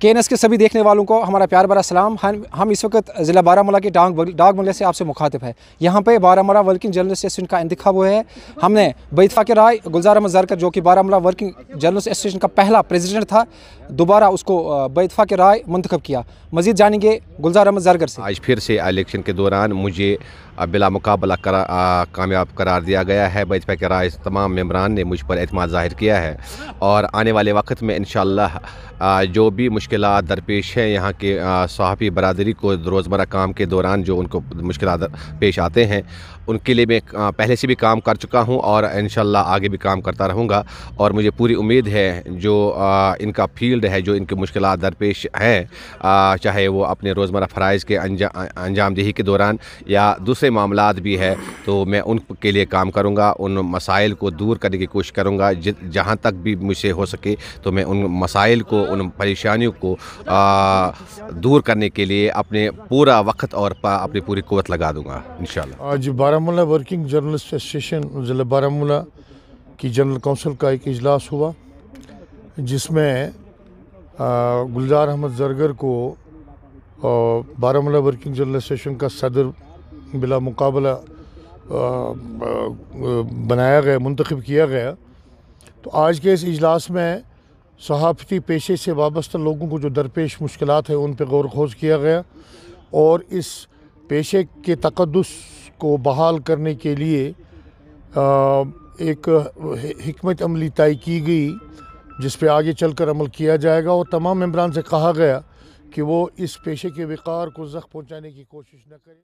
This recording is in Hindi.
के एन एस के सभी देखने वालों को हमारा प्यार भरा सलाम हम हम इस वक्त ज़िला बारामूला के डाक डाक मल्ले से आपसे मुखातिब है यहाँ पे बारामूला वर्किंग जर्नल एसोसिएशन का इंतखब हुआ है हमने बैतफा के राय गुलजार अहमद जरकर जो कि बारामूला वर्किंग जर्नल एसोसिएशन का पहला प्रेसिडेंट था दोबारा उसको के राय मंतखब किया मजीद जानेंगे गुलजार अहमद जरकर से आज फिर से इलेक्शन के दौरान मुझे बिला मुकाबला करा, कामयाब करार दिया गया है बैतफा के राय तमाम मम्बरान ने मुझ पर अतमाद ज़ाहिर किया है और आने वाले वक्त में इन जो भी मुश्किल दरपेश हैं यहाँ के सहाफ़ी बरदरी को रोज़मर काम के दौरान जो उनको मुश्किल पेश आते हैं उनके लिए मैं पहले से भी काम कर चुका हूँ और इन आगे भी काम करता रहूँगा और मुझे पूरी उम्मीद है जो इनका फील्ड है जो इनकी मुश्किल दरपेश हैं चाहे वो अपने रोज़मर फ़रज़ के अंजामदेही के दौरान या दूसरे मामला भी है तो मैं उनके लिए काम करूँगा उन मसाइल को दूर करने की कोशिश करूँगा जहाँ तक भी मुझसे हो सके तो मैं उन मसाइल को उन परेशानियों को आ, दूर करने के लिए अपने पूरा वक्त और अपनी पूरी कुत लगा दूंगा इन आज बारामूला वर्किंग जर्नलिस्ट एसोसिएशन ज़िला बारामूला की जनरल काउंसिल का एक इजलास हुआ जिसमें गुलजार अहमद जरगर को बारामूला वर्किंग जर्नल एसोसिएशन का सदर बिला मुकाबला बनाया गया मंतखब किया गया तो आज के इस इजलास में सहाफ़ती पेशे से वाबस्ता लोगों को जो दरपेश मुश्किल है उन पर गौर खोज किया गया और इस पेशे के तकदस को बहाल करने के लिए एक हमत अमली तय की गई जिस पर आगे चल कर अमल किया जाएगा और तमाम मम्बरान से कहा गया कि वो इस पेशे के विकार को जख्म पहुँचाने की कोशिश न करें